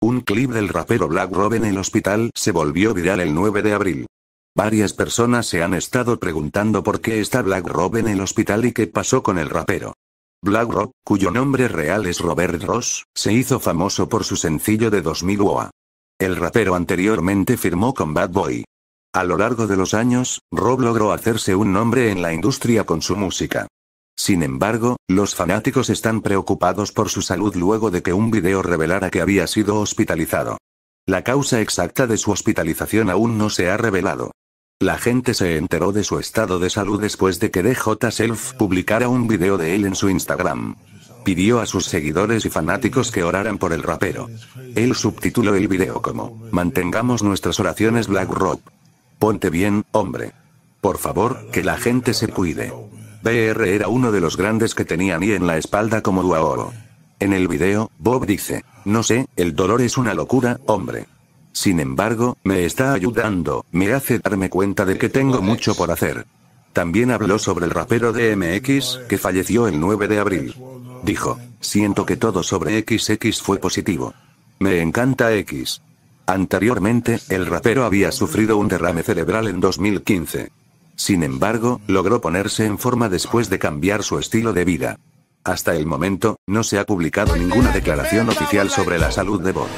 Un clip del rapero Black Rob en el hospital se volvió viral el 9 de abril. Varias personas se han estado preguntando por qué está Black Rob en el hospital y qué pasó con el rapero. Black Rob, cuyo nombre real es Robert Ross, se hizo famoso por su sencillo de 2000 El rapero anteriormente firmó con Bad Boy. A lo largo de los años, Rob logró hacerse un nombre en la industria con su música. Sin embargo, los fanáticos están preocupados por su salud luego de que un video revelara que había sido hospitalizado. La causa exacta de su hospitalización aún no se ha revelado. La gente se enteró de su estado de salud después de que DJ Self publicara un video de él en su Instagram. Pidió a sus seguidores y fanáticos que oraran por el rapero. Él subtituló el video como, Mantengamos nuestras oraciones Black Rob. Ponte bien, hombre. Por favor, que la gente se cuide. BR era uno de los grandes que tenía y en la espalda como oro. En el video, Bob dice, no sé, el dolor es una locura, hombre. Sin embargo, me está ayudando, me hace darme cuenta de que tengo mucho por hacer. También habló sobre el rapero de MX, que falleció el 9 de abril. Dijo, siento que todo sobre XX fue positivo. Me encanta X. Anteriormente, el rapero había sufrido un derrame cerebral en 2015. Sin embargo, logró ponerse en forma después de cambiar su estilo de vida. Hasta el momento, no se ha publicado ninguna declaración oficial sobre la salud de Bob.